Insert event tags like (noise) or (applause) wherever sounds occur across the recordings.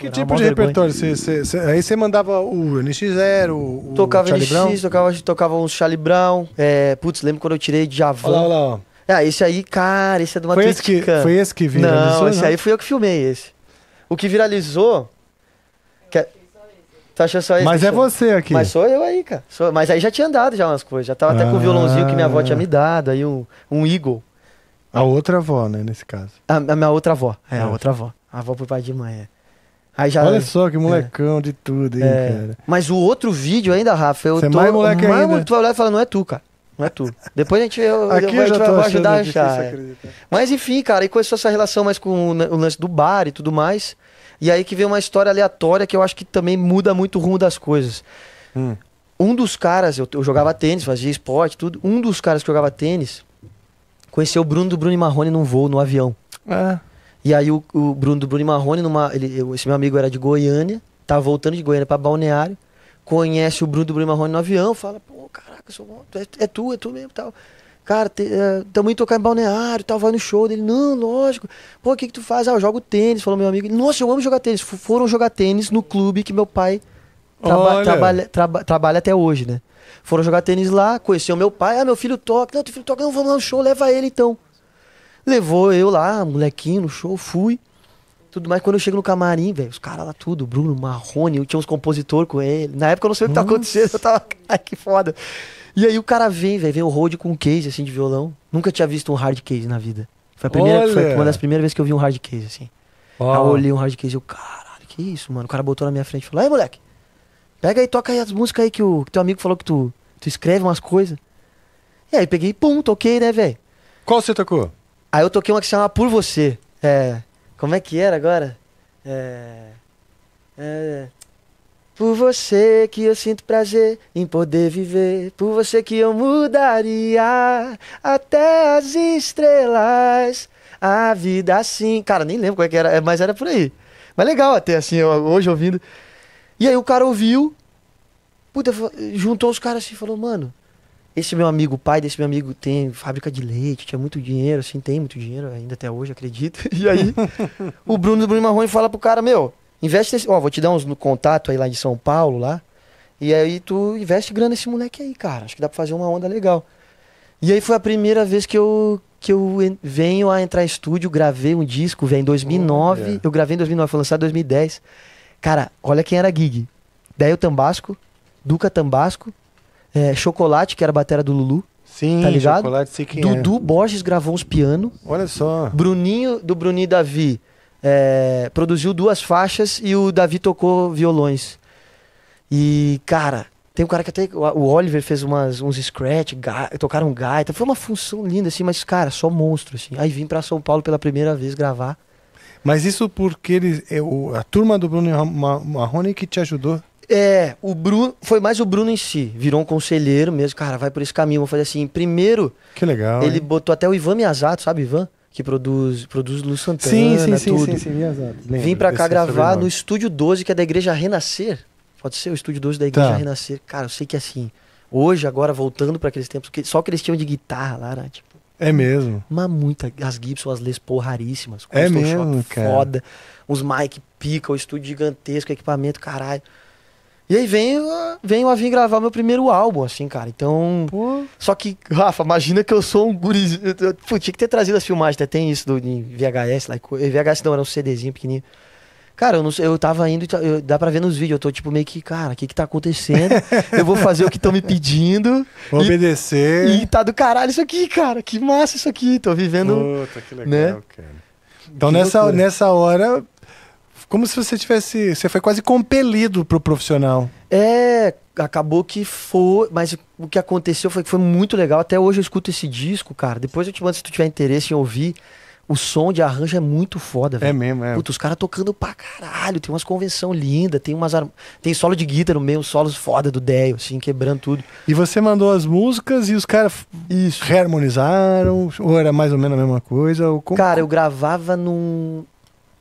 Que Era tipo de repertório? Cê, cê, cê, aí você mandava o NX0, o, tocava o Charlie NX, Brown? Tocava, tocava uns Charlie Brown. É, putz, lembro quando eu tirei de Javan. Olha lá, olha lá. Ah, esse aí, cara, esse é do Matheus foi esse que, Foi esse que viralizou? Não, esse não? Né? aí fui eu que filmei esse. O que viralizou... Que... É- tá achando só esse? Mas é você aqui. Mas sou eu aí, cara. Sou... Mas aí já tinha andado já umas coisas. Já tava ah. até com o ah. violãozinho que minha avó tinha me dado, aí um, um Eagle. A outra avó, né, nesse caso. A, a minha outra avó. É, é, a outra avó. A avó por pai de mãe, é. Aí já... Olha só que é. molecão é. de tudo, hein, é. cara. Mas o outro vídeo ainda, Rafa, eu Você é tô... mais moleque mais ainda. Tu vai olhar e fala, não é tu, cara. Não é tu. Depois a gente, eu, Aqui eu, a gente vai ajudar a achar. É. Mas enfim, cara, e começou essa relação mais com o lance do bar e tudo mais. E aí que vem uma história aleatória que eu acho que também muda muito o rumo das coisas. Hum. Um dos caras, eu, eu, jogava tênis, fazia esporte, tudo. Um dos caras que jogava tênis conheceu o Bruno do Bruno e Marrone num voo, no avião. É. E aí o, o Bruno do Bruno Marrone, numa, ele, esse meu amigo era de Goiânia, tá voltando de Goiânia para Balneário, conhece o Bruno do Bruno Marrone no avião, fala, pô, caraca, sou, é, é tu, é tu mesmo tal. Cara, te, é, também tocar em balneário, tal, vai no show dele. Não, lógico. Pô, o que, que tu faz? Ah, eu jogo tênis, falou meu amigo. Nossa, eu amo jogar tênis. F foram jogar tênis no clube que meu pai traba trabalha, traba trabalha até hoje, né? Foram jogar tênis lá, conheceu meu pai. Ah, meu filho toca. Não, teu filho toca, não, vamos lá no show, leva ele então. Levou eu lá, molequinho, no show, fui. Tudo mais, quando eu chego no camarim, velho, os caras lá tudo, Bruno, Marrone, eu tinha uns compositor com ele. Na época eu não sei o que tá acontecendo, eu tava, (laughs) ai, que foda. E aí o cara vem, velho, vem o Rode com um case, assim, de violão. Nunca tinha visto um hard case na vida. Foi, a primeira, foi uma das primeiras vezes que eu vi um hard case, assim. Oh. Aí eu olhei um hard case e eu, caralho, que isso, mano. O cara botou na minha frente e falou, ai, moleque, pega aí, toca aí as músicas aí que o que teu amigo falou que tu, tu escreve umas coisas. E aí peguei, pum, toquei, né, velho. Qual você tocou? Aí eu toquei uma que se chama Por Você. É. Como é que era agora? É. É. Por você que eu sinto prazer em poder viver. Por você que eu mudaria até as estrelas. A vida assim. Cara, nem lembro qual é que era, é, mas era por aí. Mas legal até assim, hoje ouvindo. E aí o cara ouviu. Puta, juntou os caras assim e falou, mano, esse meu amigo, o pai desse meu amigo tem fábrica de leite, tinha muito dinheiro, assim, tem muito dinheiro ainda até hoje, acredito. (laughs) E aí, o Bruno do Bruno Marrone fala pro cara, meu, investe nesse, ó, vou te dar uns no contato aí lá de São Paulo, lá. E aí tu investe grana nesse moleque aí, cara. Acho que dá pra fazer uma onda legal. E aí foi a primeira vez que eu que eu venho a entrar em estúdio, gravei um disco, velho, em 2009. Oh, yeah. Eu gravei em 2009, foi lançado em 2010. Cara, olha quem era a gig. Daí o Tambasco, Duca Tambasco, é, Chocolate, que era a batera do Lulu. Sim, tá ligado? Chocolate, sei quem Dudu é. Borges gravou uns piano. Olha só. Bruninho, do Bruninho e Davi, é, produziu duas faixas e o Davi tocou violões. E, cara, tem um cara que até. O Oliver fez umas, uns scratch, gaita, tocaram gaita. Foi uma função linda, assim, mas, cara, só monstro, assim. Aí vim para São Paulo pela primeira vez gravar. Mas isso porque eles, eu, é, a turma do Bruno Marrone que te ajudou é, o Bruno. Foi mais o Bruno em si. Virou um conselheiro mesmo. Cara, vai por esse caminho. Vou fazer assim. Primeiro. Que legal. Ele hein? botou até o Ivan Miyazato, sabe, Ivan? Que produz, produz Lu Santana. Sim, sim, sim, tudo. sim, sim, Miyazato. Lembro, Vim pra cá gravar no Estúdio 12, que é da Igreja Renascer. Pode ser o Estúdio 12 da Igreja tá. Renascer. Cara, eu sei que é assim. Hoje, agora, voltando para aqueles tempos, que só que eles tinham de guitarra lá, né? Tipo, é mesmo. Mas muita. As Gibson, as Les Paul raríssimas. É mesmo, cara. Foda. Os mic pica, o estúdio gigantesco, equipamento, caralho. E aí venho, venho a vir gravar meu primeiro álbum, assim, cara. Então. Pô. Só que, Rafa, imagina que eu sou um guriz. Pô, tinha que ter trazido as filmagens, até né? tem isso do, VHS lá. Eh, VHS não, era um CDzinho pequenininho. Cara, eu, não, eu tava indo, eu, dá pra ver nos vídeos, eu tô tipo meio que, cara, o que que tá acontecendo? (laughs) Eu vou fazer o que estão me pedindo. Vou e, obedecer. E tá do caralho isso aqui, cara, que massa isso aqui, tô vivendo. Puta, que legal, né? cara. Então que nessa, nessa hora como se você tivesse. Você foi quase compelido pro profissional. É, acabou que foi. Mas o que aconteceu foi que foi muito legal. Até hoje eu escuto esse disco, cara. Depois eu te mando se tu tiver interesse em ouvir. O som de arranjo é muito foda, velho. É mesmo, é. Puta, os caras tocando pra caralho. Tem umas convenção linda, tem umas ar... tem solo de guitarra no meio, solos foda do Deio, assim, quebrando tudo. E você mandou as músicas e os caras isso reharmonizaram ou era mais ou menos a mesma coisa? Ou como... Cara, eu gravava num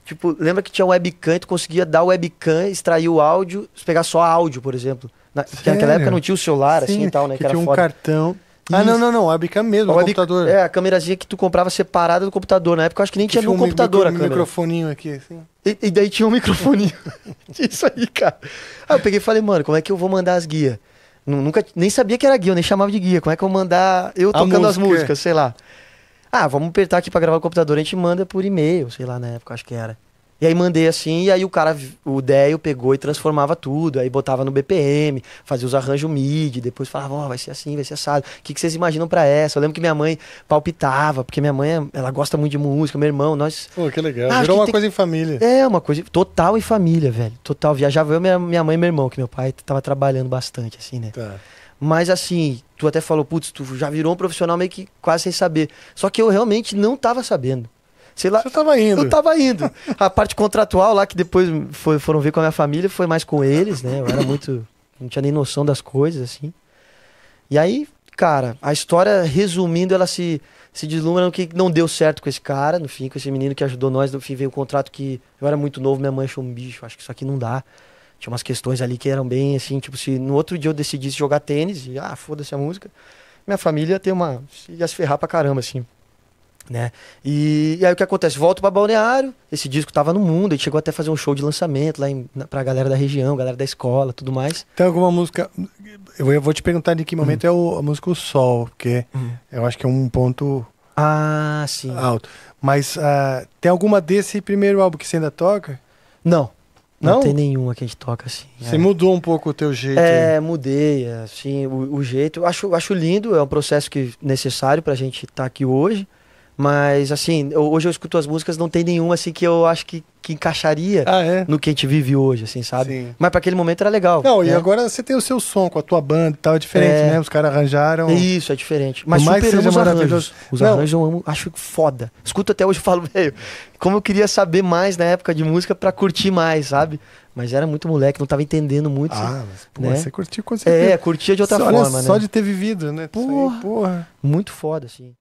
Tipo, lembra que tinha webcam, tu conseguia dar webcam, extrair o áudio, pegar só áudio, por exemplo. Na, naquela época não tinha o celular, assim, Sim, assim e tal, né? Que, que era tinha um cartão. Ah, Isso. não, não, não. webcam mesmo, O computador. É, a câmerazinha que tu comprava separada do computador. Na época eu acho que nem que tinha, no um computador micro, a câmera. Um microfoninho aqui, assim. E, e, daí tinha um microfoninho. (laughs) Isso aí, cara. Aí ah, eu peguei e falei, mano, como é que eu vou mandar as guias? Nunca, nem sabia que era guia, eu nem chamava de guia. Como é que eu vou mandar eu tocando música. as é. músicas, sei lá. Ah, vamos apertar aqui pra gravar o computador, a gente manda por e-mail, sei lá, na época, acho que era. E aí mandei assim, e aí o cara, o Deio pegou e transformava tudo, aí botava no BPM, fazia os arranjos MIDI, depois falava, ó, oh, vai ser assim, vai ser assado. O que, que vocês imaginam para essa? Eu lembro que minha mãe palpitava, porque minha mãe, ela gosta muito de música, meu irmão, nós... Pô, que legal, ah, virou que uma tem... coisa em família. É, uma coisa total em família, velho, total. Viajava eu, minha, minha mãe e meu irmão, que meu pai tava trabalhando bastante, assim, né? Tá. Mas assim, tu até falou, putz, tu já virou um profissional meio que quase sem saber. Só que eu realmente não estava sabendo. Sei lá. Você tava indo. Eu tava indo. A parte contratual lá que depois foi, foram ver com a minha família foi mais com eles, né? Eu era muito. Não tinha nem noção das coisas, assim. E aí, cara, a história, resumindo, ela se, se deslumbra no que não deu certo com esse cara, no fim, com esse menino que ajudou nós. No fim, veio um contrato que eu era muito novo, minha mãe achou um bicho, acho que isso aqui não dá. Tinha umas questões ali que eram bem assim, tipo, se no outro dia eu decidisse jogar tênis, e ah, foda-se a música, minha família ter uma. ia se ferrar pra caramba, assim. Né? E, e aí o que acontece? Volto para Balneário, esse disco tava no mundo, ele chegou até a fazer um show de lançamento lá em, na, pra galera da região, galera da escola, tudo mais. Tem alguma música. Eu vou te perguntar de que hum. momento uhum. é o, a música O Sol, porque uhum. eu acho que é um ponto ah, sim. Alto. Mas uh, tem alguma desse primeiro álbum que você ainda toca? Não. Não? Não tem nenhuma que a gente toca assim. Você é. mudou um pouco o teu jeito. É, aí. mudei, assim, o, o, jeito. Acho, acho lindo, é um processo que necessário pra gente estar tá aqui hoje. Mas, assim, hoje eu escuto as músicas, não tem nenhuma assim que eu acho que que encaixaria ah, é? no que a gente vive hoje, assim, sabe? Sim. Mas para aquele momento era legal. Não, né? e agora você tem o seu som com a tua banda e tal, é diferente, é... né? Os caras arranjaram. É isso, é diferente. Mas mais superamos os arranjos. Os Não. arranjos eu amo, acho foda. Escuto até hoje e falo, velho, como eu queria saber mais na época de música para curtir mais, sabe? mas era muito moleque, não tava entendendo muito. Ah, assim, mas pô, né? você curtiu com certeza. É, curtia de outra só, forma, olha, né? Só de ter vivido, né? Porra, aí, porra. Muito foda, assim.